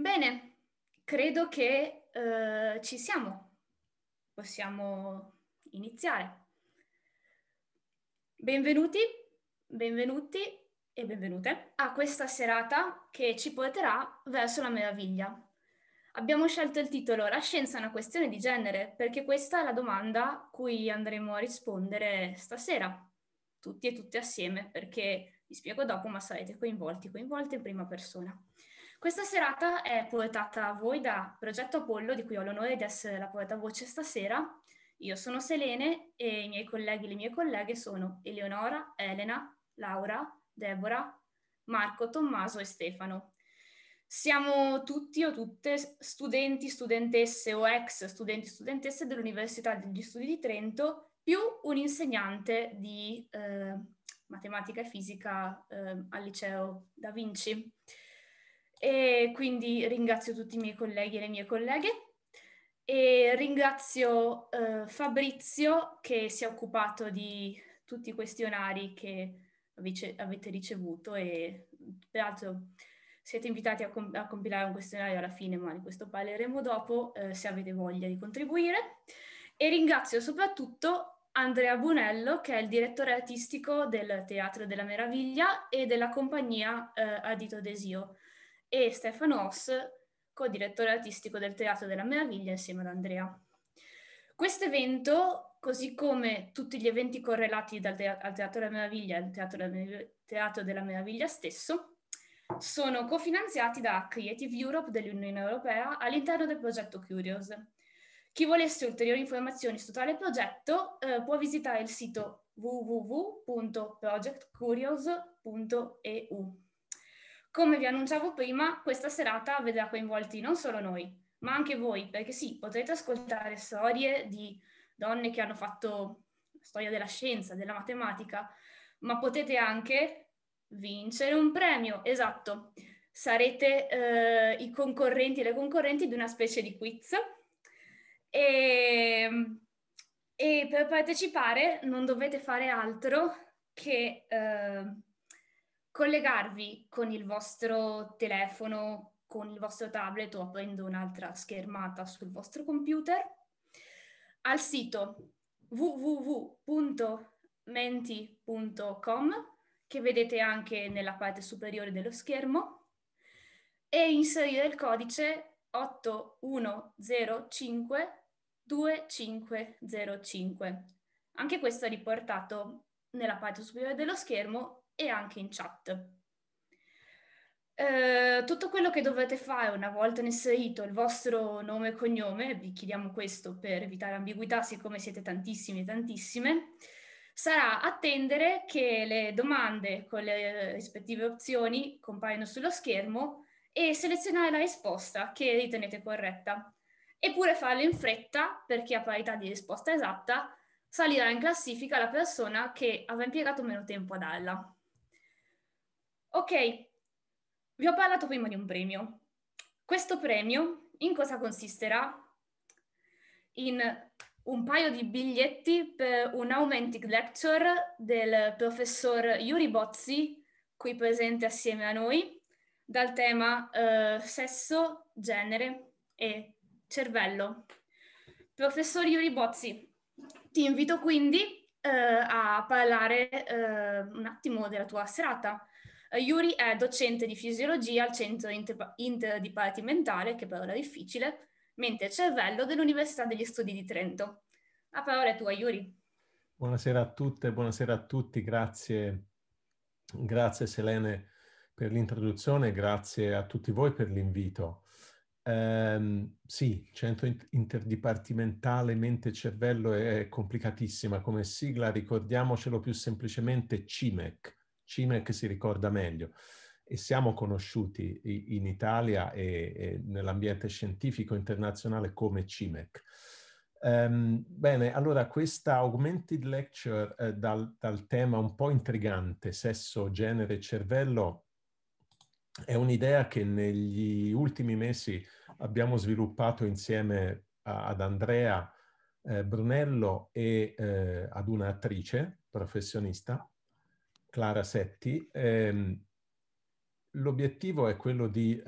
Bene, credo che eh, ci siamo. Possiamo iniziare. Benvenuti, benvenuti e benvenute a questa serata che ci porterà verso la meraviglia. Abbiamo scelto il titolo La scienza è una questione di genere perché questa è la domanda cui andremo a rispondere stasera, tutti e tutte assieme, perché vi spiego dopo, ma sarete coinvolti, coinvolte in prima persona. Questa serata è portata a voi da Progetto Apollo, di cui ho l'onore di essere la portavoce stasera. Io sono Selene e i miei colleghi e le mie colleghe sono Eleonora, Elena, Laura, Deborah, Marco, Tommaso e Stefano. Siamo tutti o tutte studenti, studentesse o ex studenti, studentesse dell'Università degli Studi di Trento, più un insegnante di eh, matematica e fisica eh, al liceo Da Vinci. E quindi ringrazio tutti i miei colleghi e le mie colleghe e ringrazio eh, Fabrizio che si è occupato di tutti i questionari che avete ricevuto e peraltro siete invitati a, comp- a, compilare un questionario alla fine, ma di questo parleremo dopo eh, se avete voglia di contribuire. E ringrazio soprattutto Andrea Bunello, che è il direttore artistico del Teatro della Meraviglia e della compagnia eh, Adito Desio e Stefano Hoss, co-direttore artistico del Teatro della Meraviglia insieme ad Andrea. Questo evento, così come tutti gli eventi correlati te- al Teatro della Meraviglia e al Teatro della, Mer- Teatro della Meraviglia stesso, sono cofinanziati da Creative Europe dell'Unione Europea all'interno del progetto Curious. Chi volesse ulteriori informazioni su tale progetto eh, può visitare il sito www.projectcurious.eu. Come vi annunciavo prima, questa serata vedrà coinvolti non solo noi, ma anche voi, perché sì, potrete ascoltare storie di donne che hanno fatto storia della scienza, della matematica, ma potete anche vincere un premio, esatto. Sarete eh, i concorrenti e le concorrenti di una specie di quiz. E, ehm, e per partecipare non dovete fare altro che... Eh, collegarvi con il vostro telefono, con il vostro tablet o aprendo un'altra schermata sul vostro computer al sito www.menti.com che vedete anche nella parte superiore dello schermo e inserire il codice 81052505. Anche questo è riportato nella parte superiore dello schermo e anche in chat. Eh, tutto quello che dovete fare una volta inserito il vostro nome e cognome, vi chiediamo questo per evitare ambiguità siccome siete tantissimi e tantissime, sarà attendere che le domande con le rispettive opzioni compaiano sullo schermo e selezionare la risposta che ritenete corretta. Eppure farlo in fretta perché a parità di risposta esatta salirà in classifica la persona che avrà impiegato meno tempo a darla. Ok, vi ho parlato prima di un premio. Questo premio in cosa consisterà? In un paio di biglietti per un Aumentic Lecture del professor Yuri Bozzi, qui presente assieme a noi, dal tema eh, sesso, genere e cervello. Professor Yuri Bozzi, ti invito quindi eh, a parlare eh, un attimo della tua serata. Eh, Yuri è docente di fisiologia al centro inter- interdipartimentale, che parola difficile, mente e cervello dell'Università degli Studi di Trento. A parole tua, Yuri. Buonasera a tutte, buonasera a tutti, grazie, grazie Selene per l'introduzione, grazie a tutti voi per l'invito. Um, sì, centro interdipartimentale mente-cervello e è complicatissima come sigla, ricordiamocelo più semplicemente CIMEC, Cimec si ricorda meglio e siamo conosciuti in Italia e, e nell'ambiente scientifico internazionale come CIMEC. Um, ehm, bene, allora questa augmented lecture eh, dal, dal, tema un po' intrigante, sesso, genere e cervello, è un'idea che negli ultimi mesi abbiamo sviluppato insieme a, ad Andrea eh, Brunello e eh, ad un'attrice professionista Clara Setti. Eh, l'obiettivo è quello di, eh,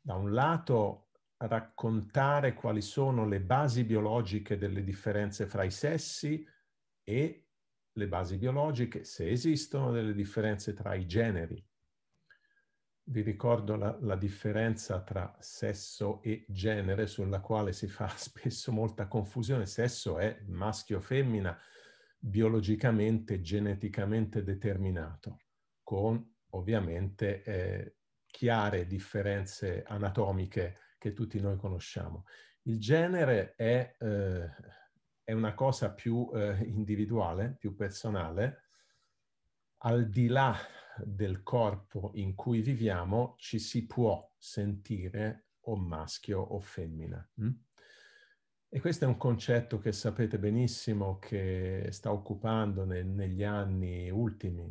da un lato, raccontare quali sono le basi biologiche delle differenze fra i sessi e le basi biologiche, se esistono, delle differenze tra i generi. Vi ricordo la, la differenza tra sesso e genere sulla quale si fa spesso molta confusione. Sesso è maschio-femmina, biologicamente, geneticamente determinato, con ovviamente eh, chiare differenze anatomiche che tutti noi conosciamo. Il genere è, eh, è una cosa più eh, individuale, più personale. Al di là del corpo in cui viviamo ci si può sentire o maschio o femmina. Mm? E questo è un concetto che sapete benissimo che sta occupando ne, negli anni ultimi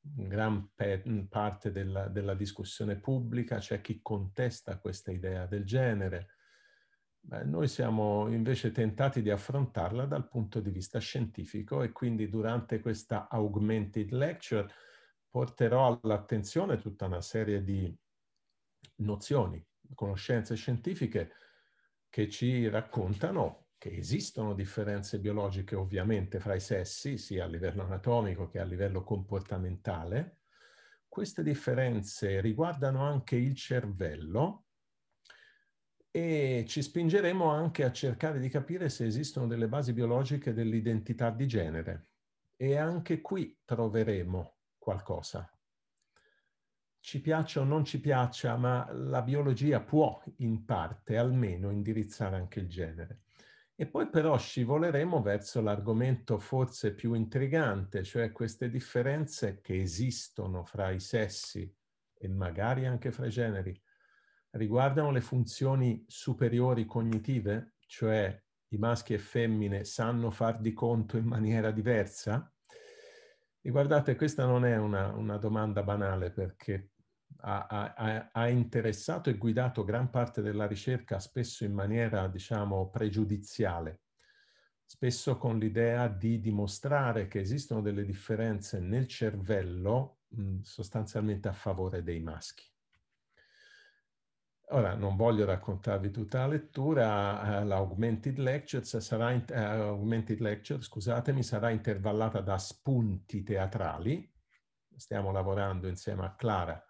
gran pe- parte della, della, discussione pubblica, c'è chi contesta questa idea del genere. Beh, noi siamo invece tentati di affrontarla dal punto di vista scientifico e quindi durante questa augmented lecture porterò all'attenzione tutta una serie di nozioni, conoscenze scientifiche che ci raccontano che esistono differenze biologiche ovviamente fra i sessi, sia a livello anatomico che a livello comportamentale. Queste differenze riguardano anche il cervello e ci spingeremo anche a cercare di capire se esistono delle basi biologiche dell'identità di genere. E anche qui troveremo qualcosa ci piaccia o non ci piaccia, ma la biologia può in parte almeno indirizzare anche il genere. E poi però scivoleremo verso l'argomento forse più intrigante, cioè queste differenze che esistono fra i sessi e magari anche fra i generi, riguardano le funzioni superiori cognitive, cioè i maschi e femmine sanno far di conto in maniera diversa? E guardate, questa non è una, una domanda banale perché ha, ha, ha, interessato e guidato gran parte della ricerca, spesso in maniera, diciamo, pregiudiziale, spesso con l'idea di dimostrare che esistono delle differenze nel cervello mh, sostanzialmente a favore dei maschi. Ora, non voglio raccontarvi tutta la lettura, eh, l'Augmented Lectures sarà, in, eh, uh, Lecture, scusatemi, sarà intervallata da spunti teatrali, stiamo lavorando insieme a Clara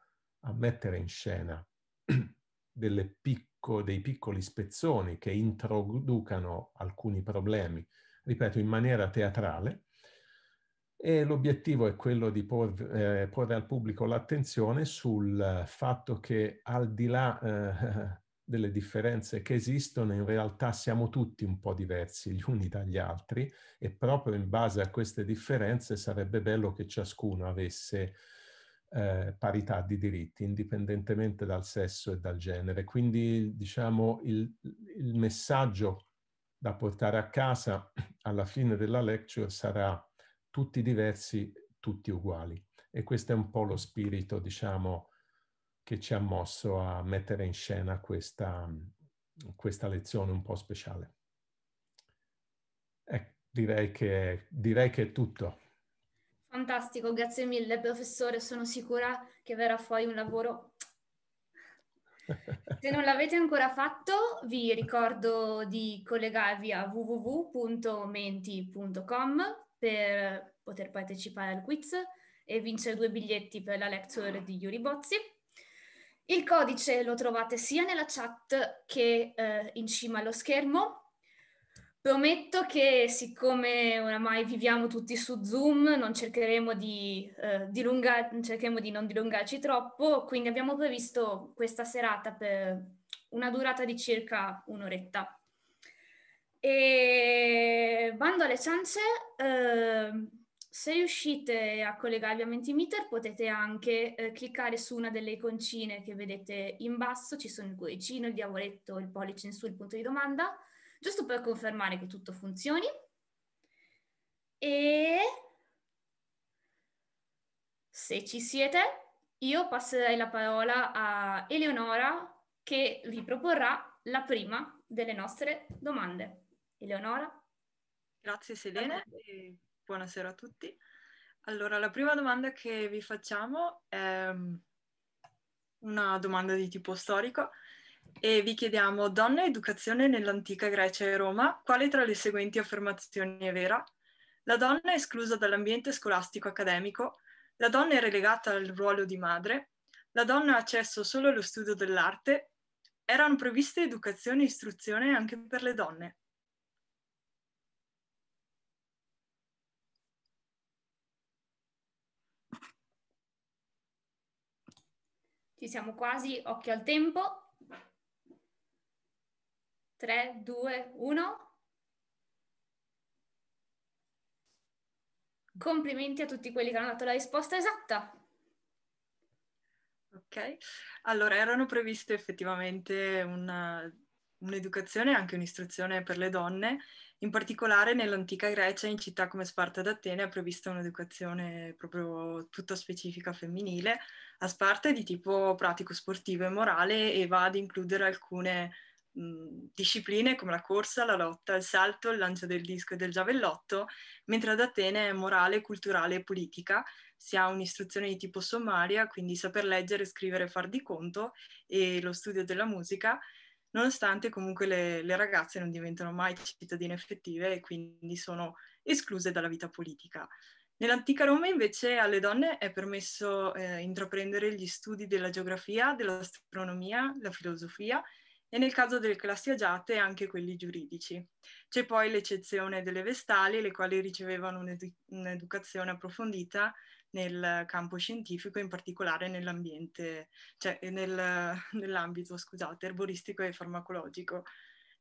a mettere in scena picco, dei piccoli spezzoni che introducano alcuni problemi, ripeto, in maniera teatrale, e l'obiettivo è quello di por, eh, porre al pubblico l'attenzione sul fatto che al di là eh, delle differenze che esistono, in realtà siamo tutti un po' diversi gli uni dagli altri e proprio in base a queste differenze sarebbe bello che ciascuno avesse eh, parità di diritti, indipendentemente dal sesso e dal genere. Quindi, diciamo, il, il messaggio da portare a casa alla fine della lecture sarà tutti diversi, tutti uguali. E questo è un po' lo spirito, diciamo, che ci ha mosso a mettere in scena questa, questa lezione un po' speciale. Ecco, direi, che, direi che è tutto. Fantastico, grazie mille professore, sono sicura che verrà fuori un lavoro. Se non l'avete ancora fatto, vi ricordo di collegarvi a www.menti.com per poter partecipare al quiz e vincere due biglietti per la lecture di Yuri Bozzi. Il codice lo trovate sia nella chat che eh, in cima allo schermo Prometto che siccome oramai viviamo tutti su Zoom, non cercheremo di, eh, dilunga- cercheremo di non dilungarci troppo, quindi abbiamo previsto questa serata per una durata di circa un'oretta. E bando alle ciance, eh, se riuscite a collegarvi a Mentimeter potete anche eh, cliccare su una delle iconcine che vedete in basso, ci sono il cuoricino, il diavoletto, il pollice in su, il punto di domanda, giusto per confermare che tutto funzioni. E se ci siete, io passerei la parola a Eleonora che vi proporrà la prima delle nostre domande. Eleonora. Grazie Selene e buonasera a tutti. Allora, la prima domanda che vi facciamo è mm, una domanda di tipo storico e vi chiediamo, donna e educazione nell'antica Grecia e Roma, quale tra le seguenti affermazioni è vera? La donna è esclusa dall'ambiente scolastico accademico, la donna è relegata al ruolo di madre, la donna ha accesso solo allo studio dell'arte, erano previste educazione e istruzione anche per le donne. Ci siamo quasi, occhio al tempo. 3, 2, 1. Complimenti a tutti quelli che hanno dato la risposta esatta. Ok, allora erano previste effettivamente una, un'educazione e anche un'istruzione per le donne, in particolare nell'antica Grecia, in città come Sparta ed Atene, è prevista un'educazione proprio tutta specifica femminile. A Sparta è di tipo pratico sportivo e morale e va ad includere alcune discipline come la corsa, la lotta, il salto, il lancio del disco e del giavellotto, mentre ad Atene è morale, culturale e politica, si ha un'istruzione di tipo sommaria, quindi saper leggere, scrivere, far di conto e lo studio della musica, nonostante comunque le, le ragazze non diventano mai cittadine effettive e quindi sono escluse dalla vita politica. Nell'antica Roma invece alle donne è permesso eh, intraprendere gli studi della geografia, dell'astronomia, della filosofia, e nel caso delle classi agiate anche quelli giuridici. C'è poi l'eccezione delle vestali, le quali ricevevano un'edu- un'educazione approfondita nel campo scientifico, in particolare nell'ambiente, cioè eh, nel, nell'ambito, scusate, erboristico e farmacologico.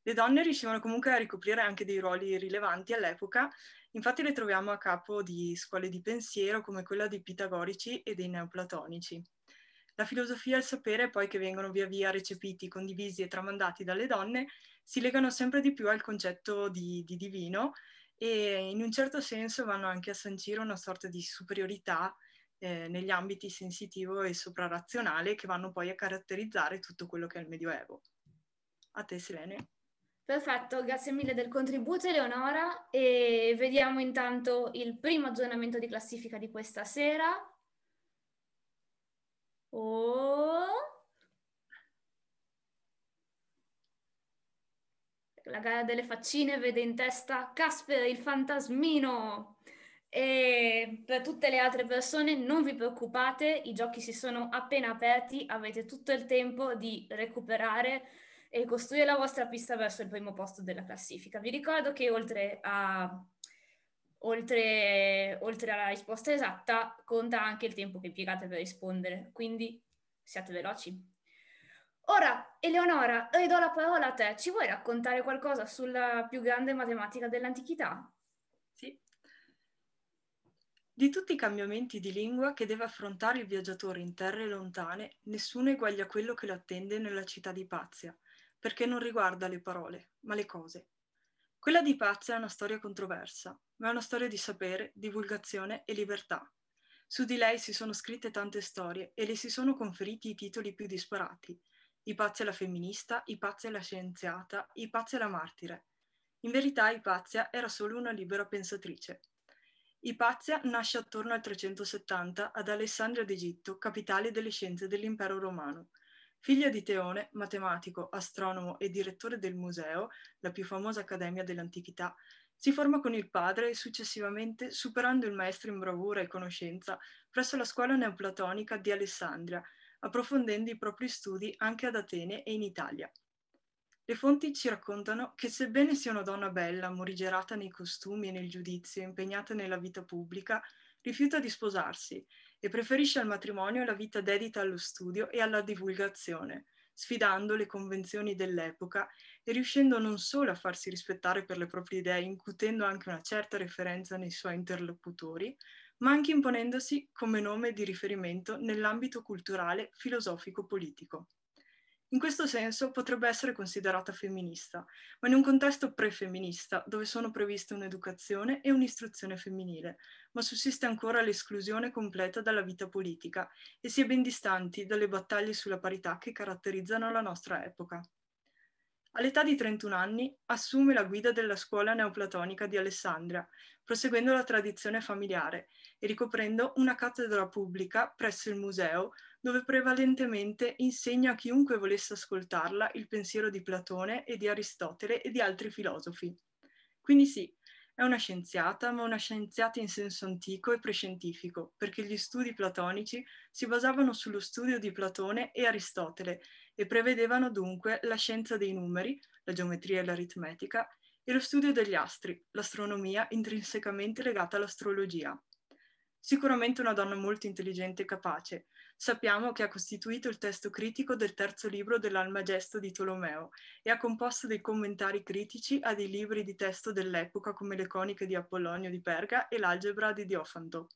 Le donne riuscivano comunque a ricoprire anche dei ruoli rilevanti all'epoca, infatti le troviamo a capo di scuole di pensiero come quella dei pitagorici e dei neoplatonici. La filosofia e il sapere poi che vengono via via recepiti, condivisi e tramandati dalle donne si legano sempre di più al concetto di, di divino e in un certo senso vanno anche a sancire una sorta di superiorità eh, negli ambiti sensitivo e soprarazionale che vanno poi a caratterizzare tutto quello che è il Medioevo. A te Selene. Perfetto, grazie mille del contributo Eleonora e vediamo intanto il primo aggiornamento di classifica di questa sera o. La gara delle faccine vede in testa Casper il fantasmino. E per tutte le altre persone non vi preoccupate, i giochi si sono appena aperti, avete tutto il tempo di recuperare e costruire la vostra pista verso il primo posto della classifica. Vi ricordo che oltre a oltre, oltre alla risposta esatta, conta anche il tempo che impiegate per rispondere, quindi siate veloci. Ora, Eleonora, ridò eh, la parola a te. Ci vuoi raccontare qualcosa sulla più grande matematica dell'antichità? Sì. Di tutti i cambiamenti di lingua che deve affrontare il viaggiatore in terre lontane, nessuno eguaglia quello che lo attende nella città di Pazia, perché non riguarda le parole, ma le cose. Quella di Pazza è una storia controversa, ma è una storia di sapere, divulgazione e libertà. Su di lei si sono scritte tante storie e le si sono conferiti i titoli più disparati. I Pazza è la femminista, I Pazza è la scienziata, I Pazza è la martire. In verità Ipazia era solo una libera pensatrice. Ipazia nasce attorno al 370 ad Alessandria d'Egitto, capitale delle scienze dell'impero romano, Figlia di Teone, matematico, astronomo e direttore del museo, la più famosa accademia dell'antichità, si forma con il padre e successivamente, superando il maestro in bravura e conoscenza, presso la scuola neoplatonica di Alessandria, approfondendo i propri studi anche ad Atene e in Italia. Le fonti ci raccontano che sebbene sia una donna bella, morigerata nei costumi e nel giudizio, impegnata nella vita pubblica, rifiuta di sposarsi e preferisce al matrimonio la vita dedita allo studio e alla divulgazione, sfidando le convenzioni dell'epoca e riuscendo non solo a farsi rispettare per le proprie idee, incutendo anche una certa referenza nei suoi interlocutori, ma anche imponendosi come nome di riferimento nell'ambito culturale, filosofico, politico. In questo senso potrebbe essere considerata femminista, ma in un contesto prefemminista, dove sono previste un'educazione e un'istruzione femminile, ma sussiste ancora l'esclusione completa dalla vita politica e si è ben distanti dalle battaglie sulla parità che caratterizzano la nostra epoca. All'età di 31 anni assume la guida della scuola neoplatonica di Alessandria, proseguendo la tradizione familiare e ricoprendo una cattedra pubblica presso il museo dove prevalentemente insegna a chiunque volesse ascoltarla il pensiero di Platone e di Aristotele e di altri filosofi. Quindi sì, è una scienziata, ma una scienziata in senso antico e prescientifico, perché gli studi platonici si basavano sullo studio di Platone e Aristotele e prevedevano dunque la scienza dei numeri, la geometria e l'aritmetica, e lo studio degli astri, l'astronomia intrinsecamente legata all'astrologia. Sicuramente una donna molto intelligente e capace, sappiamo che ha costituito il testo critico del terzo libro dell'Almagesto di Tolomeo e ha composto dei commentari critici a dei libri di testo dell'epoca come le coniche di Apollonio di Perga e l'algebra di Diofanto.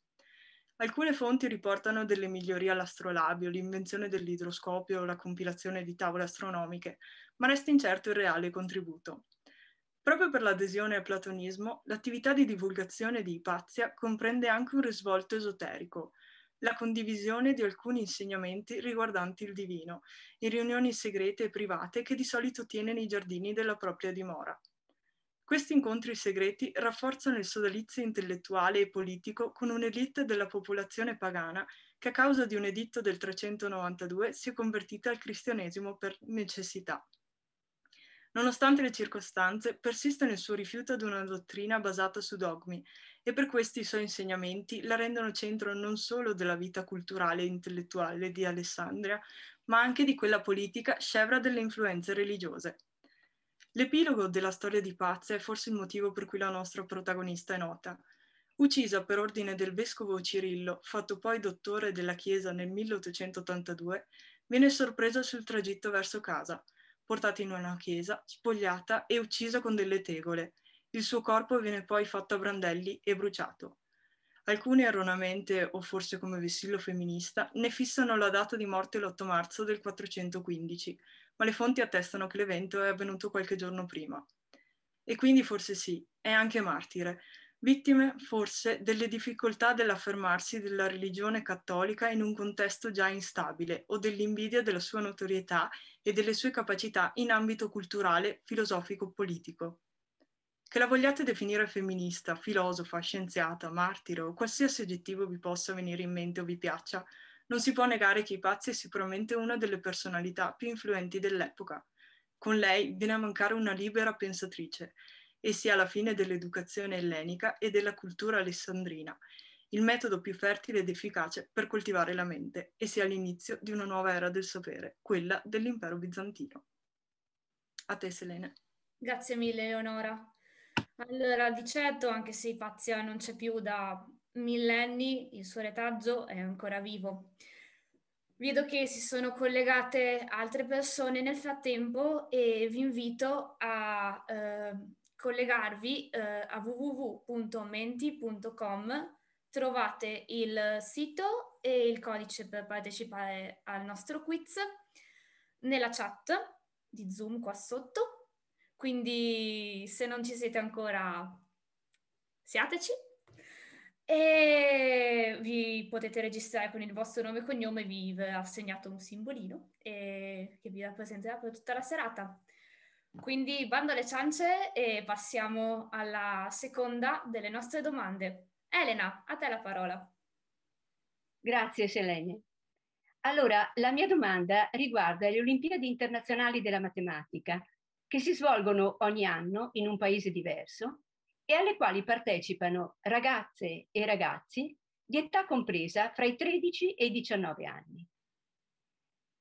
Alcune fonti riportano delle migliorie all'astrolabio, l'invenzione dell'idroscopio, la compilazione di tavole astronomiche, ma resta incerto il reale contributo. Proprio per l'adesione al platonismo, l'attività di divulgazione di Ipazia comprende anche un risvolto esoterico, la condivisione di alcuni insegnamenti riguardanti il divino, in riunioni segrete e private che di solito tiene nei giardini della propria dimora. Questi incontri segreti rafforzano il sodalizio intellettuale e politico con un'elite della popolazione pagana che a causa di un editto del 392 si è convertita al cristianesimo per necessità. Nonostante le circostanze, persiste nel suo rifiuto ad una dottrina basata su dogmi e per questi i suoi insegnamenti la rendono centro non solo della vita culturale e intellettuale di Alessandria, ma anche di quella politica scevra delle influenze religiose. L'epilogo della storia di Pazia è forse il motivo per cui la nostra protagonista è nota. Uccisa per ordine del vescovo Cirillo, fatto poi dottore della Chiesa nel 1882, viene sorpresa sul tragitto verso casa – portato in una chiesa, spogliata e uccisa con delle tegole. Il suo corpo viene poi fatto a brandelli e bruciato. Alcuni erroneamente, o forse come vessillo femminista, ne fissano la data di morte l'8 marzo del 415, ma le fonti attestano che l'evento è avvenuto qualche giorno prima. E quindi forse sì, è anche martire, vittime forse delle difficoltà dell'affermarsi della religione cattolica in un contesto già instabile o dell'invidia della sua notorietà e delle sue capacità in ambito culturale, filosofico-politico. Che la vogliate definire femminista, filosofa, scienziata, martire o qualsiasi aggettivo vi possa venire in mente o vi piaccia, non si può negare che Ipazzi è sicuramente una delle personalità più influenti dell'epoca. Con lei viene a mancare una libera pensatrice e sia la fine dell'educazione ellenica e della cultura alessandrina, il metodo più fertile ed efficace per coltivare la mente, e sia l'inizio di una nuova era del sapere, quella dell'impero bizantino. A te Selene. Grazie mille Leonora. Allora, di certo, anche se Ipazia non c'è più da millenni, il suo retaggio è ancora vivo. Vedo che si sono collegate altre persone nel frattempo e vi invito a eh, collegarvi eh, a www.menti.com, trovate il sito e il codice per partecipare al nostro quiz nella chat di Zoom qua sotto. Quindi se non ci siete ancora, siateci e vi potete registrare con il vostro nome e cognome, vi verrà assegnato un simbolino che vi rappresenterà per tutta la serata. Quindi bando alle ciance e passiamo alla seconda delle nostre domande. Elena, a te la parola. Grazie Selene. Allora, la mia domanda riguarda le Olimpiadi internazionali della matematica, che si svolgono ogni anno in un paese diverso e alle quali partecipano ragazze e ragazzi di età compresa fra i 13 e i 19 anni.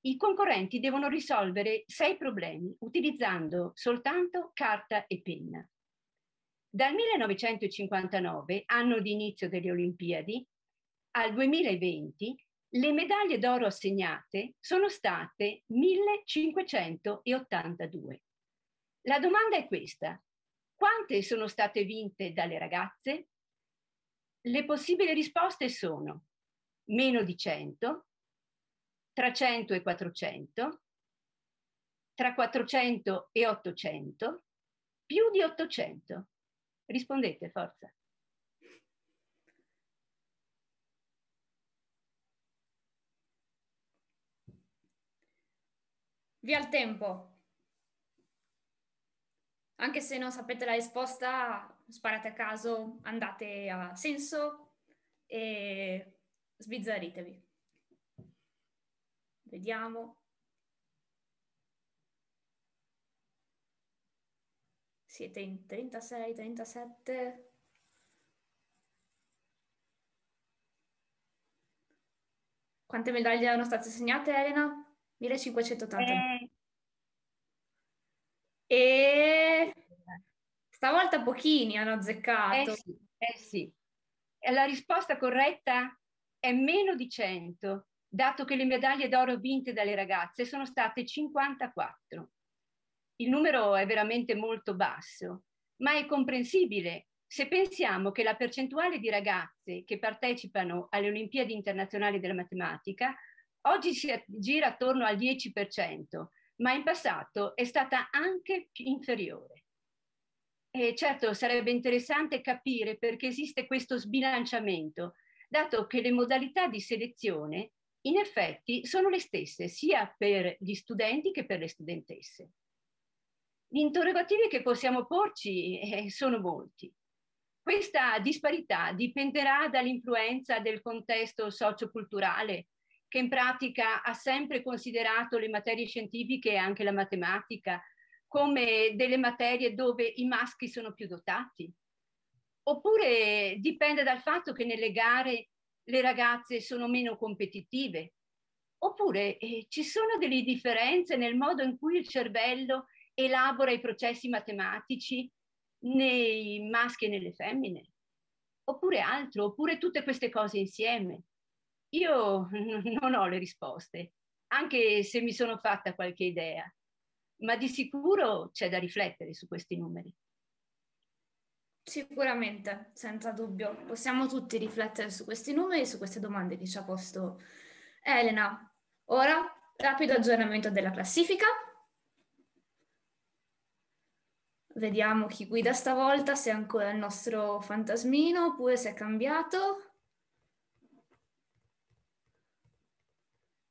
I concorrenti devono risolvere sei problemi utilizzando soltanto carta e penna. Dal 1959, anno di inizio delle Olimpiadi, al 2020 le medaglie d'oro assegnate sono state 1582. La domanda è questa. Quante sono state vinte dalle ragazze? Le possibili risposte sono meno di 100, tra 100 e 400, tra 400 e 800, più di 800. Rispondete, forza. Via il tempo. Anche se non sapete la risposta, sparate a caso, andate a senso e sbizzaritevi. Vediamo. Siete in 36, 37. Quante medaglie erano state segnate, Elena? 1580. Eh. E stavolta pochini hanno azzeccato. Eh sì, eh sì. La risposta corretta è meno di 100 dato che le medaglie d'oro vinte dalle ragazze sono state 54. Il numero è veramente molto basso, ma è comprensibile se pensiamo che la percentuale di ragazze che partecipano alle Olimpiadi internazionali della matematica oggi si gira attorno al 10%, ma in passato è stata anche inferiore. E certo, sarebbe interessante capire perché esiste questo sbilanciamento, dato che le modalità di selezione in effetti sono le stesse sia per gli studenti che per le studentesse. Gli interrogativi che possiamo porci eh, sono molti. Questa disparità dipenderà dall'influenza del contesto socioculturale, che in pratica ha sempre considerato le materie scientifiche e anche la matematica come delle materie dove i maschi sono più dotati. Oppure dipende dal fatto che nelle gare le ragazze sono meno competitive, oppure eh, ci sono delle differenze nel modo in cui il cervello elabora i processi matematici nei maschi e nelle femmine, oppure altro, oppure tutte queste cose insieme. Io non ho le risposte, anche se mi sono fatta qualche idea, ma di sicuro c'è da riflettere su questi numeri. Sicuramente, senza dubbio. Possiamo tutti riflettere su questi numeri e su queste domande che ci ha posto Elena. Ora, rapido aggiornamento della classifica. Vediamo chi guida stavolta, se è ancora il nostro fantasmino oppure se è cambiato.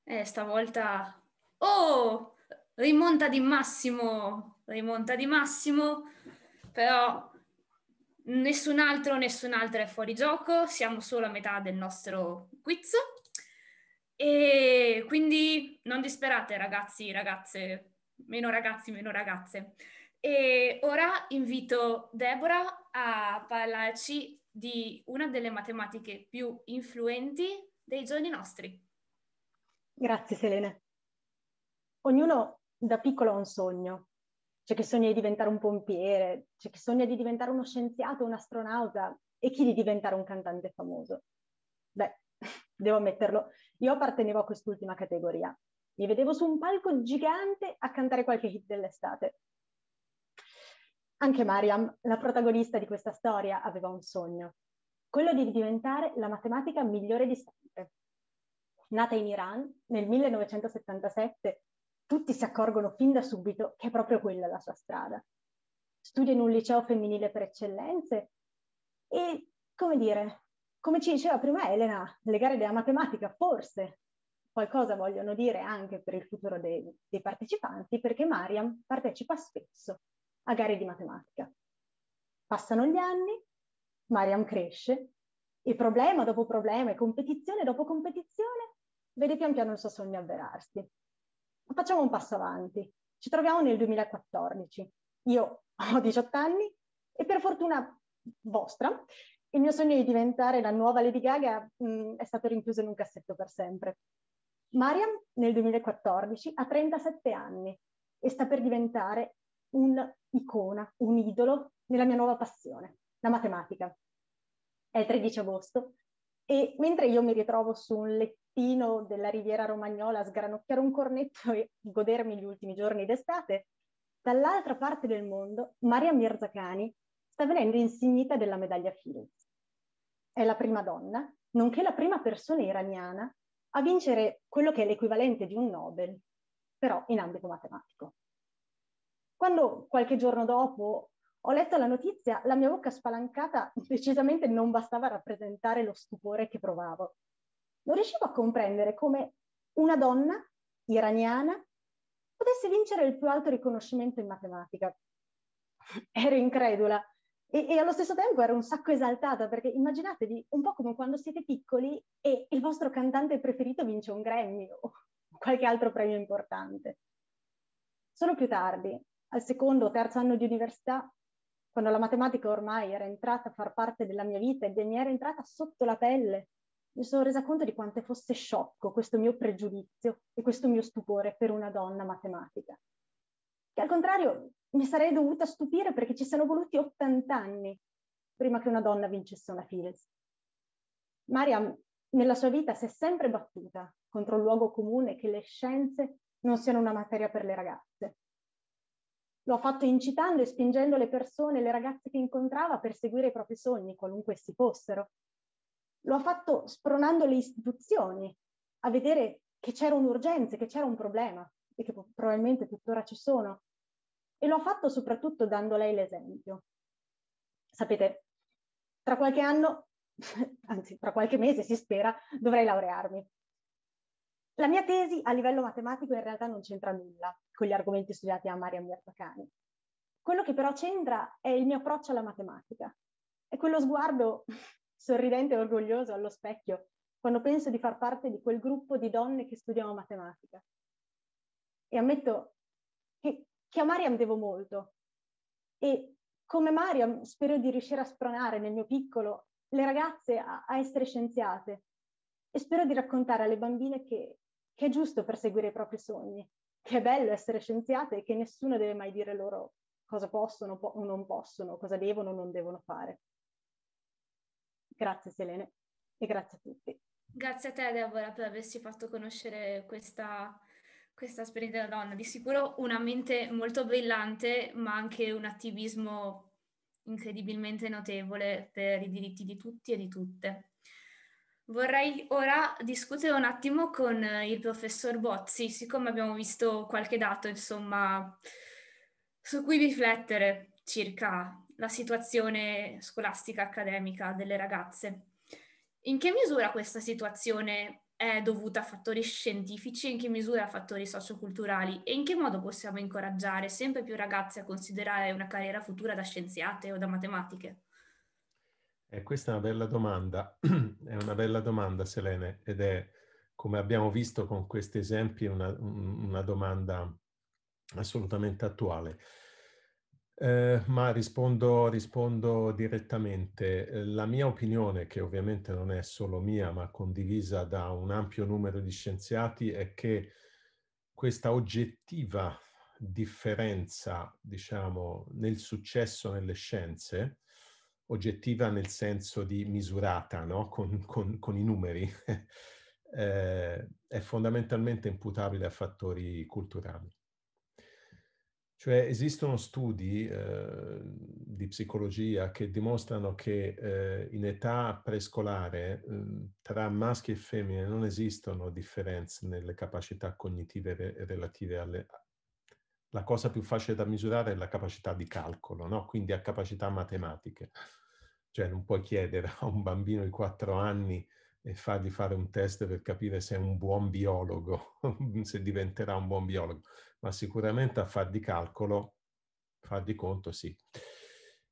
Eh, stavolta... Oh! Rimonta di Massimo! Rimonta di Massimo! Però Nessun altro, nessun'altra è fuori gioco, siamo solo a metà del nostro quiz. E quindi non disperate ragazzi, ragazze, meno ragazzi, meno ragazze. E ora invito Deborah a parlarci di una delle matematiche più influenti dei giorni nostri. Grazie Selene. Ognuno da piccolo ha un sogno, c'è chi sogna di diventare un pompiere, c'è chi sogna di diventare uno scienziato, un astronauta e chi di diventare un cantante famoso. Beh, devo ammetterlo, io appartenevo a quest'ultima categoria. Mi vedevo su un palco gigante a cantare qualche hit dell'estate. Anche Mariam, la protagonista di questa storia, aveva un sogno, quello di diventare la matematica migliore di sempre. Nata in Iran nel 1977 tutti si accorgono fin da subito che è proprio quella la sua strada. Studia in un liceo femminile per eccellenze e, come dire, come ci diceva prima Elena, le gare della matematica forse qualcosa vogliono dire anche per il futuro dei, dei partecipanti perché Mariam partecipa spesso a gare di matematica. Passano gli anni, Mariam cresce e problema dopo problema e competizione dopo competizione vede pian piano il suo sogno avverarsi. Facciamo un passo avanti. Ci troviamo nel 2014. Io ho 18 anni e per fortuna vostra il mio sogno di diventare la nuova Lady Gaga mh, è stato rinchiuso in un cassetto per sempre. Mariam nel 2014 ha 37 anni e sta per diventare un'icona, un idolo nella mia nuova passione, la matematica. È il 13 agosto e mentre io mi ritrovo su un lettino della riviera romagnola a sgranocchiare un cornetto e godermi gli ultimi giorni d'estate, dall'altra parte del mondo Maria Mirzacani sta venendo insignita della medaglia Fields. È la prima donna, nonché la prima persona iraniana, a vincere quello che è l'equivalente di un Nobel, però in ambito matematico. Quando qualche giorno dopo ho letto la notizia, la mia bocca spalancata decisamente non bastava a rappresentare lo stupore che provavo. Non riuscivo a comprendere come una donna iraniana potesse vincere il più alto riconoscimento in matematica. Ero incredula e, e, allo stesso tempo ero un sacco esaltata perché immaginatevi un po' come quando siete piccoli e il vostro cantante preferito vince un Grammy o qualche altro premio importante. Solo più tardi, al secondo o terzo anno di università, quando la matematica ormai era entrata a far parte della mia vita e mi era entrata sotto la pelle, mi sono resa conto di quanto fosse sciocco questo mio pregiudizio e questo mio stupore per una donna matematica. Che al contrario mi sarei dovuta stupire perché ci sono voluti 80 anni prima che una donna vincesse una Fields. Mariam nella sua vita si è sempre battuta contro il luogo comune che le scienze non siano una materia per le ragazze, lo ha fatto incitando e spingendo le persone, le ragazze che incontrava a perseguire i propri sogni, qualunque essi fossero. Lo ha fatto spronando le istituzioni a vedere che c'era un'urgenza, che c'era un problema e che probabilmente tuttora ci sono. E lo ha fatto soprattutto dando lei l'esempio. Sapete, tra qualche anno, anzi tra qualche mese si spera, dovrei laurearmi. La mia tesi a livello matematico in realtà non c'entra nulla con gli argomenti studiati a Maria Mirzacani. Quello che però c'entra è il mio approccio alla matematica. È quello sguardo sorridente e orgoglioso allo specchio quando penso di far parte di quel gruppo di donne che studiano matematica. E ammetto che, che a Mariam devo molto. E come Mariam spero di riuscire a spronare nel mio piccolo le ragazze a, a essere scienziate e spero di raccontare alle bambine che, che è giusto perseguire i propri sogni, che è bello essere scienziate e che nessuno deve mai dire loro cosa possono po- o non possono, cosa devono o non devono fare. Grazie Selene e grazie a tutti. Grazie a te Deborah per averci fatto conoscere questa, questa esperienza della donna. Di sicuro una mente molto brillante, ma anche un attivismo incredibilmente notevole per i diritti di tutti e di tutte. Vorrei ora discutere un attimo con eh, il professor Bozzi, siccome abbiamo visto qualche dato, insomma, su cui riflettere circa la situazione scolastica accademica delle ragazze. In che misura questa situazione è dovuta a fattori scientifici, in che misura a fattori socioculturali e in che modo possiamo incoraggiare sempre più ragazze a considerare una carriera futura da scienziate o da matematiche? Eh, questa è una bella domanda, è una bella domanda Selene ed è come abbiamo visto con questi esempi una, una domanda assolutamente attuale. Eh, ma rispondo, rispondo, direttamente. La mia opinione, che ovviamente non è solo mia, ma condivisa da un ampio numero di scienziati, è che questa oggettiva differenza, diciamo, nel successo nelle scienze oggettiva nel senso di misurata, no? con, con, con, i numeri, eh, è fondamentalmente imputabile a fattori culturali. Cioè esistono studi eh, di psicologia che dimostrano che eh, in età prescolare mm, tra maschi e femmine non esistono differenze nelle capacità cognitive re- relative alle, la cosa più facile da misurare è la capacità di calcolo, no? quindi a capacità matematiche. Cioè non puoi chiedere a un bambino di 4 anni e fargli fare un test per capire se è un buon biologo, se diventerà un buon biologo, ma sicuramente a far di calcolo, far di conto sì.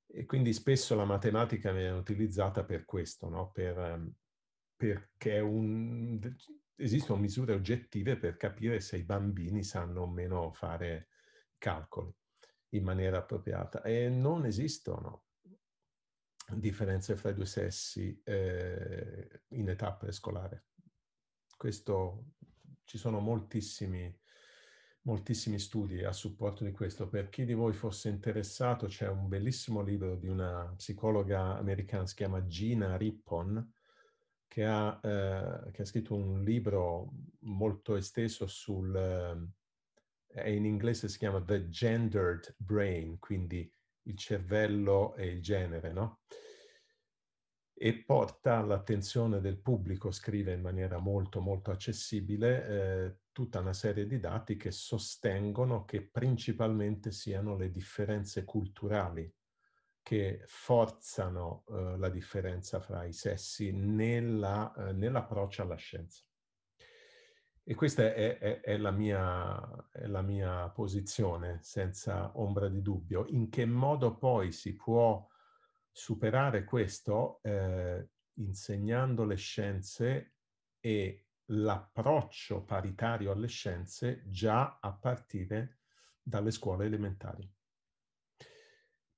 E quindi spesso la matematica viene utilizzata per questo, no? per, ehm, perché un, esistono misure oggettive per capire se i bambini sanno o meno fare calcoli in maniera appropriata e non esistono differenze fra i due sessi eh, in età prescolare. Questo, ci sono moltissimi, moltissimi studi a supporto di questo. Per chi di voi fosse interessato c'è un bellissimo libro di una psicologa americana, si chiama Gina Rippon, che ha, eh, che ha scritto un libro molto esteso sul in inglese si chiama The Gendered Brain, quindi il cervello e il genere, no? E porta all'attenzione del pubblico, scrive in maniera molto molto accessibile, eh, tutta una serie di dati che sostengono che principalmente siano le differenze culturali che forzano eh, la differenza fra i sessi nella, eh, nell'approccio alla scienza. E questa è, è, è, la mia, è, la mia, posizione, senza ombra di dubbio. In che modo poi si può superare questo eh, insegnando le scienze e l'approccio paritario alle scienze già a partire dalle scuole elementari.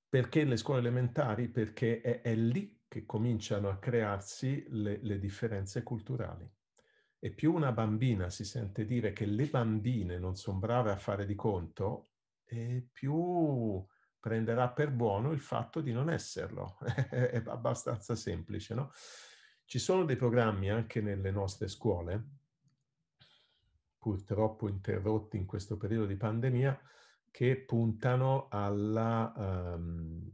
Perché le scuole elementari? Perché è, lì che cominciano a crearsi le, le differenze culturali e più una bambina si sente dire che le bambine non sono brave a fare di conto, e più prenderà per buono il fatto di non esserlo. È abbastanza semplice, no? Ci sono dei programmi anche nelle nostre scuole, purtroppo interrotti in questo periodo di pandemia, che puntano alla... Um,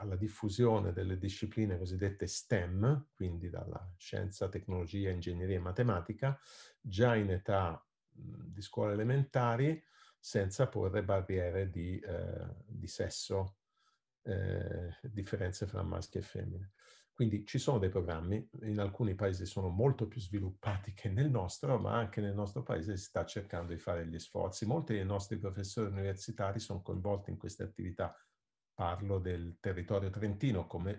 alla diffusione delle discipline cosiddette STEM, quindi dalla scienza, tecnologia, ingegneria e matematica, già in età di scuola elementari, senza porre barriere di, eh, di sesso, eh, differenze fra maschi e femmine. Quindi ci sono dei programmi, in alcuni paesi sono molto più sviluppati che nel nostro, ma anche nel nostro paese si sta cercando di fare gli sforzi. Molti dei nostri professori universitari sono coinvolti in queste attività parlo del territorio trentino, come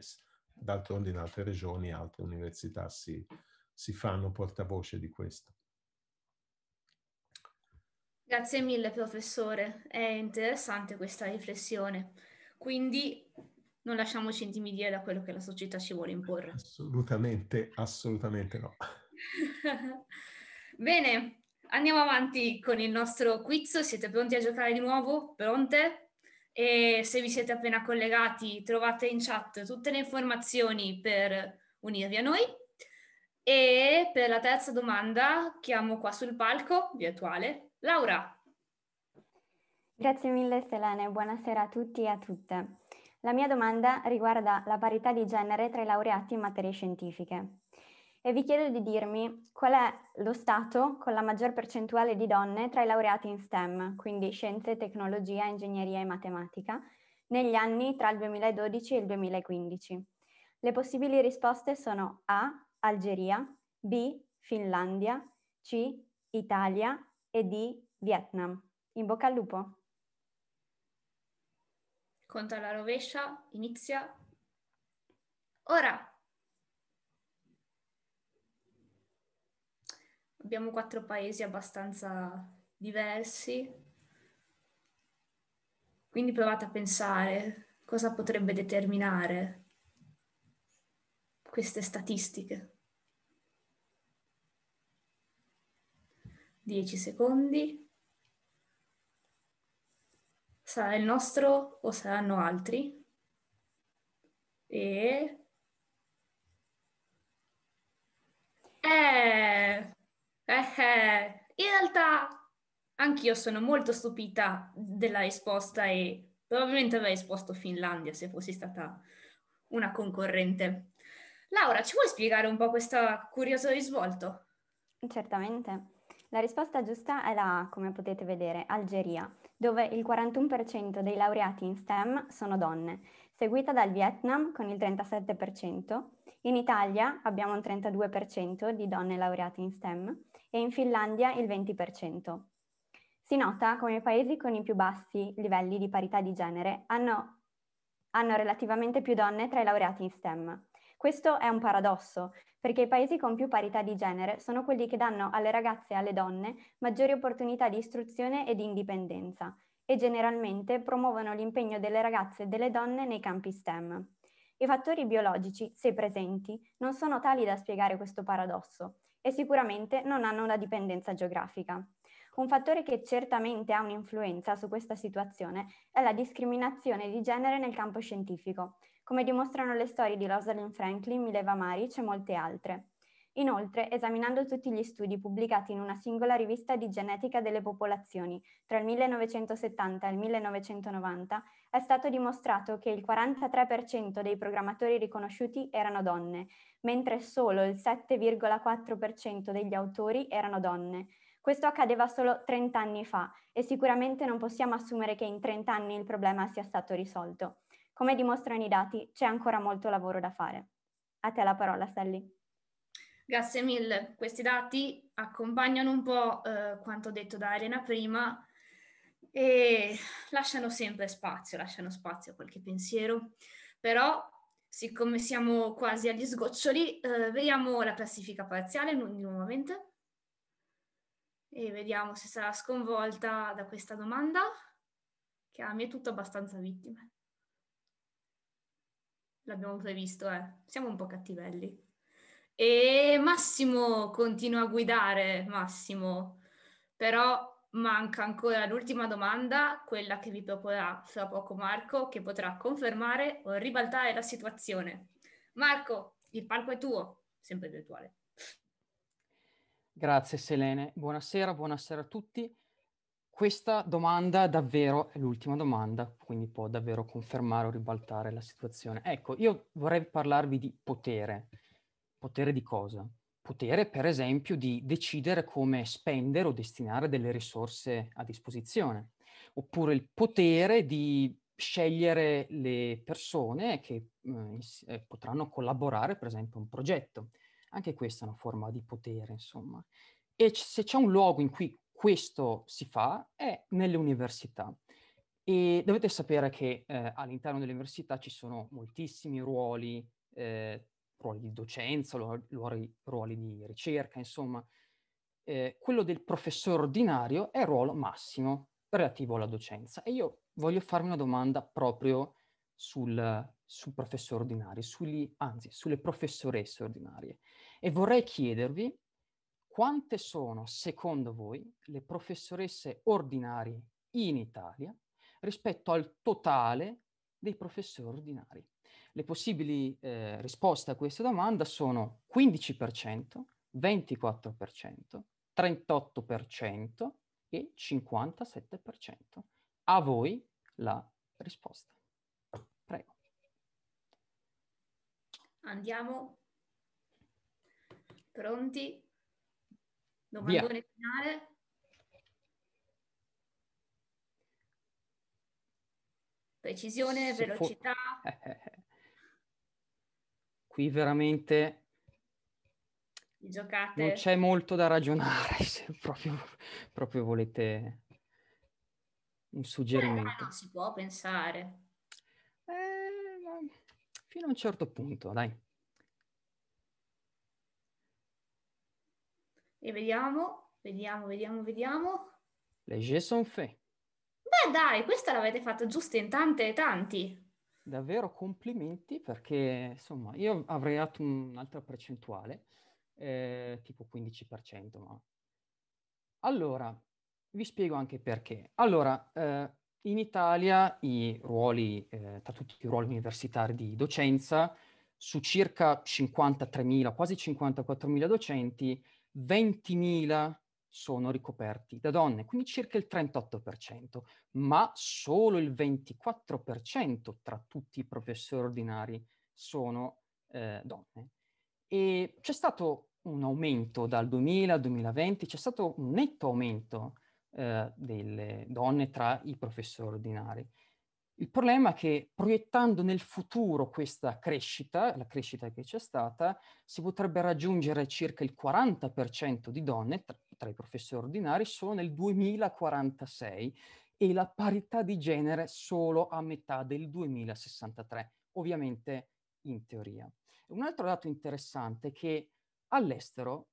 d'altronde in altre regioni, e altre università si, si fanno portavoce di questo. Grazie mille professore, è interessante questa riflessione, quindi non lasciamoci intimidire da quello che la società ci vuole imporre. Assolutamente, assolutamente no. Bene, andiamo avanti con il nostro quiz, siete pronti a giocare di nuovo? Pronte? e se vi siete appena collegati trovate in chat tutte le informazioni per unirvi a noi. E per la terza domanda chiamo qua sul palco virtuale Laura. Grazie mille Selene, buonasera a tutti e a tutte. La mia domanda riguarda la parità di genere tra i laureati in materie scientifiche e vi chiedo di dirmi qual è lo stato con la maggior percentuale di donne tra i laureati in STEM, quindi scienze, tecnologia, ingegneria e matematica, negli anni tra il 2012 e il 2015. Le possibili risposte sono A, Algeria, B, Finlandia, C, Italia e D, Vietnam. In bocca al lupo. Conta alla rovescia, inizia. Ora! abbiamo quattro paesi abbastanza diversi, quindi provate a pensare cosa potrebbe determinare queste statistiche. 10 secondi. Sarà il nostro o saranno altri? E... Eh... Eh, eh, in realtà anch'io sono molto stupita della risposta e probabilmente avrei risposto Finlandia se fossi stata una concorrente. Laura, ci vuoi spiegare un po' questo curioso risvolto? Certamente. La risposta giusta è la A, come potete vedere, Algeria dove il 41% dei laureati in STEM sono donne, seguita dal Vietnam con il 37%, in Italia abbiamo un 32% di donne laureate in STEM e in Finlandia il 20%. Si nota come i paesi con i più bassi livelli di parità di genere hanno, hanno relativamente più donne tra i laureati in STEM. Questo è un paradosso, perché i paesi con più parità di genere sono quelli che danno alle ragazze e alle donne maggiori opportunità di istruzione e di indipendenza e generalmente promuovono l'impegno delle ragazze e delle donne nei campi STEM. I fattori biologici, se presenti, non sono tali da spiegare questo paradosso e sicuramente non hanno una dipendenza geografica. Un fattore che certamente ha un'influenza su questa situazione è la discriminazione di genere nel campo scientifico, come dimostrano le storie di Rosalind Franklin, Mileva Maric e molte altre. Inoltre, esaminando tutti gli studi pubblicati in una singola rivista di genetica delle popolazioni tra il 1970 e il 1990, è stato dimostrato che il 43% dei programmatori riconosciuti erano donne, mentre solo il 7,4% degli autori erano donne. Questo accadeva solo 30 anni fa e sicuramente non possiamo assumere che in 30 anni il problema sia stato risolto. Come dimostrano i dati, c'è ancora molto lavoro da fare. A te la parola, Sally. Grazie mille. Questi dati accompagnano un po' eh, quanto detto da Elena prima e lasciano sempre spazio, lasciano spazio a qualche pensiero. Però, siccome siamo quasi agli sgoccioli, eh, vediamo la classifica parziale nuovamente e vediamo se sarà sconvolta da questa domanda che a me è tutto abbastanza vittima l'abbiamo previsto, eh. Siamo un po' cattivelli. E Massimo continua a guidare, Massimo, però manca ancora l'ultima domanda, quella che vi proporrà fra poco Marco, che potrà confermare o ribaltare la situazione. Marco, il palco è tuo, sempre virtuale. Grazie Selene, buonasera, buonasera a tutti. Questa domanda davvero è l'ultima domanda, quindi può davvero confermare o ribaltare la situazione. Ecco, io vorrei parlarvi di potere. Potere di cosa? Potere, per esempio, di decidere come spendere o destinare delle risorse a disposizione, oppure il potere di scegliere le persone che eh, eh potranno collaborare, per esempio, a un progetto. Anche questa è una forma di potere, insomma. E se c'è un luogo in cui questo si fa è nelle università. E dovete sapere che eh, all'interno università ci sono moltissimi ruoli, eh, ruoli di docenza, ruoli, ruoli, di ricerca, insomma. Eh, quello del professore ordinario è il ruolo massimo relativo alla docenza. E io voglio farvi una domanda proprio sul, sul professore ordinario, sugli, anzi sulle professoresse ordinarie. E vorrei chiedervi quante sono, secondo voi, le professoresse ordinarie in Italia rispetto al totale dei professori ordinari? Le possibili eh, risposte a questa domanda sono 15%, 24%, 38% e 57%. A voi la risposta. Prego. Andiamo. Pronti? Domandone finale. Precisione, Se velocità. Qui veramente Giocate. Non c'è molto da ragionare se proprio, proprio volete un suggerimento. Eh, si può pensare. Eh, fino a un certo punto, dai. E vediamo, vediamo, vediamo, vediamo. Les jeux sont faits. Beh dai, questa l'avete fatta giusta in tante e tanti. Davvero complimenti perché insomma io avrei dato un'altra percentuale, eh, tipo 15%, ma... Allora, vi spiego anche perché. Allora, eh, in Italia i ruoli, eh, tra tutti i ruoli universitari di docenza, su circa 53.000, quasi 54.000 docenti, 20.000 sono ricoperti da donne, quindi circa il 38%, ma solo il 24% tra tutti i professori ordinari sono eh, donne. E c'è stato un aumento dal 2000 al 2020, c'è stato un netto aumento eh, delle donne tra i professori ordinari. Il problema è che proiettando nel futuro questa crescita, la crescita che c'è stata, si potrebbe raggiungere circa il 40% di donne tra, tra i professori ordinari solo nel 2046 e la parità di genere solo a metà del 2063, ovviamente in teoria. Un altro dato interessante è che all'estero